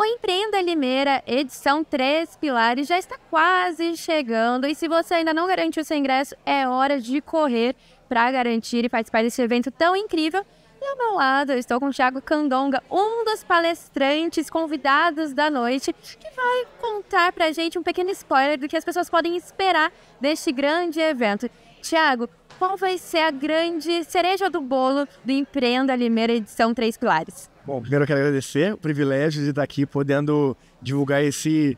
O Empreenda Limeira, edição 3 Pilares, já está quase chegando. E se você ainda não garantiu seu ingresso, é hora de correr para garantir e participar desse evento tão incrível. E ao meu lado, eu estou com o Thiago Candonga, um dos palestrantes convidados da noite, que vai contar para a gente um pequeno spoiler do que as pessoas podem esperar deste grande evento. Thiago, qual vai ser a grande cereja do bolo do Empreenda Limeira Edição 3 Pilares? Bom, primeiro eu quero agradecer o privilégio de estar aqui podendo divulgar esse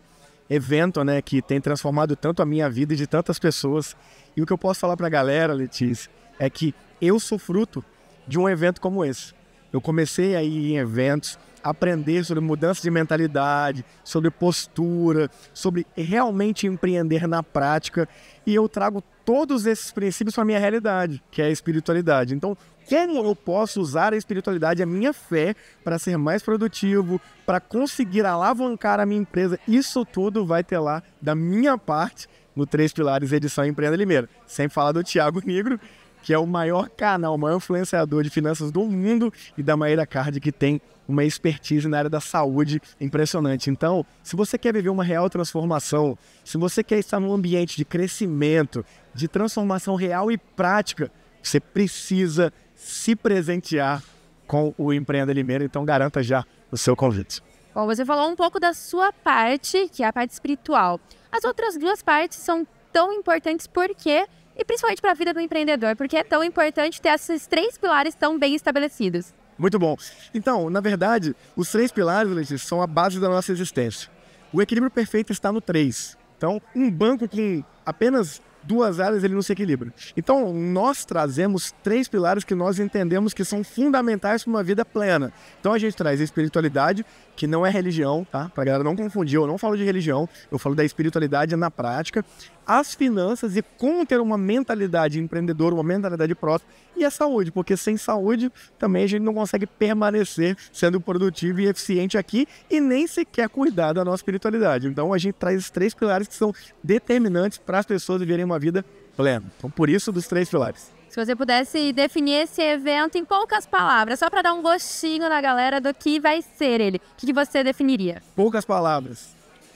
evento, né, que tem transformado tanto a minha vida e de tantas pessoas. E o que eu posso falar para a galera, Letícia, é que eu sou fruto de um evento como esse. Eu comecei a ir em eventos, aprender sobre mudança de mentalidade, sobre postura, sobre realmente empreender na prática. E eu trago todos esses princípios para a minha realidade, que é a espiritualidade. Então, como eu posso usar a espiritualidade, a minha fé, para ser mais produtivo, para conseguir alavancar a minha empresa? Isso tudo vai ter lá da minha parte no Três Pilares Edição Empreenda Limeira. Sem falar do Tiago Negro, que é o maior canal, o maior influenciador de finanças do mundo, e da Maíra Card, que tem uma expertise na área da saúde impressionante. Então, se você quer viver uma real transformação, se você quer estar num ambiente de crescimento, de transformação real e prática, você precisa se presentear com o Empreenda Limeira. Então, garanta já o seu convite. Bom, você falou um pouco da sua parte, que é a parte espiritual. As outras duas partes são tão importantes porque e principalmente para a vida do empreendedor, porque é tão importante ter esses três pilares tão bem estabelecidos. Muito bom. Então, na verdade, os três pilares, Letícia, são a base da nossa existência. O equilíbrio perfeito está no três. Então, um banco com apenas duas áreas ele não se equilibra. Então, nós trazemos três pilares que nós entendemos que são fundamentais para uma vida plena. Então, a gente traz a espiritualidade, que não é religião, tá? Para galera não confundir, eu não falo de religião, eu falo da espiritualidade na prática, as finanças e como ter uma mentalidade empreendedora, uma mentalidade próxima e a saúde, porque sem saúde também a gente não consegue permanecer sendo produtivo e eficiente aqui e nem sequer cuidar da nossa espiritualidade. Então, a gente traz esses três pilares que são determinantes para as pessoas viverem uma vida plena. Então, por isso, dos três pilares. Se você pudesse definir esse evento em poucas palavras, só para dar um gostinho na galera do que vai ser ele, o que você definiria? Poucas palavras.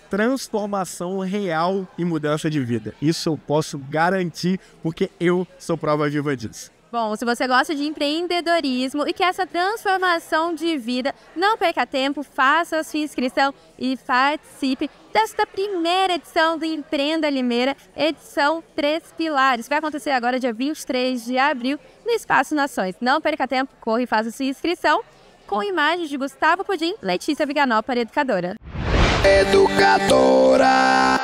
Transformação real e mudança de vida. Isso eu posso garantir, porque eu sou prova viva disso. Bom, se você gosta de empreendedorismo e quer essa transformação de vida, não perca tempo, faça a sua inscrição e participe desta primeira edição do Empreenda Limeira, edição Três Pilares. Vai acontecer agora dia 23 de abril no Espaço Nações. Não perca tempo, corre e faça a sua inscrição com imagens de Gustavo Pudim, Letícia Viganó para Educadora. Educadora!